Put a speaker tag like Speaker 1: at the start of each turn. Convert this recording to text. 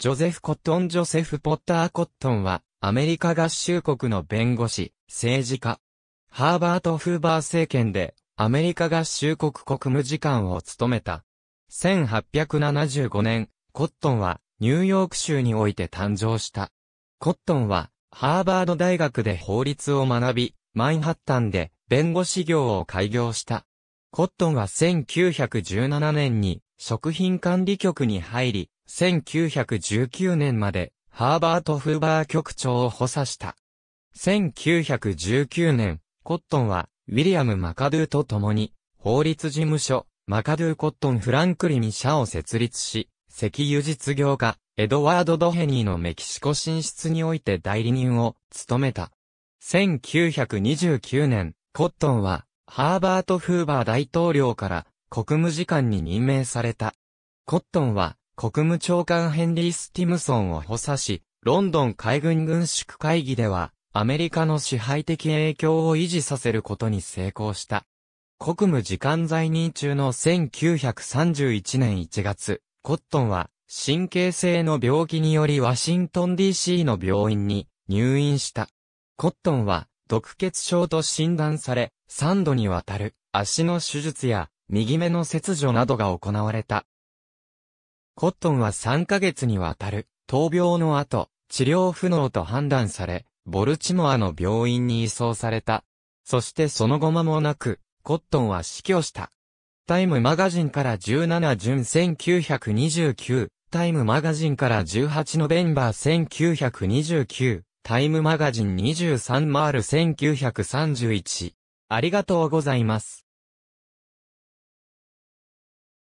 Speaker 1: ジョゼフ・コットン・ジョセフ・ポッター・コットンは、アメリカ合衆国の弁護士、政治家。ハーバート・フーバー政権で、アメリカ合衆国国務次官を務めた。1875年、コットンは、ニューヨーク州において誕生した。コットンは、ハーバード大学で法律を学び、マインハッタンで弁護士業を開業した。コットンは1917年に食品管理局に入り、1919年まで、ハーバート・フーバー局長を補佐した。1919年、コットンは、ウィリアム・マカドゥと共に、法律事務所、マカドゥ・コットン・フランクリミ社を設立し、石油実業家、エドワード・ドヘニーのメキシコ進出において代理人を務めた。1929年、コットンは、ハーバート・フーバー大統領から国務次官に任命された。コットンは、国務長官ヘンリー・スティムソンを補佐し、ロンドン海軍軍縮会議では、アメリカの支配的影響を維持させることに成功した。国務次官在任中の1931年1月、コットンは神経性の病気によりワシントン DC の病院に入院した。コットンは毒血症と診断され、3度にわたる足の手術や右目の切除などが行われた。コットンは3ヶ月にわたる、闘病の後、治療不能と判断され、ボルチモアの病院に移送された。そしてその後間もなく、コットンは死去した。タイムマガジンから17順1929、タイムマガジンから18ノベンバー1929、タイムマガジン23マール1931。ありがとうございます。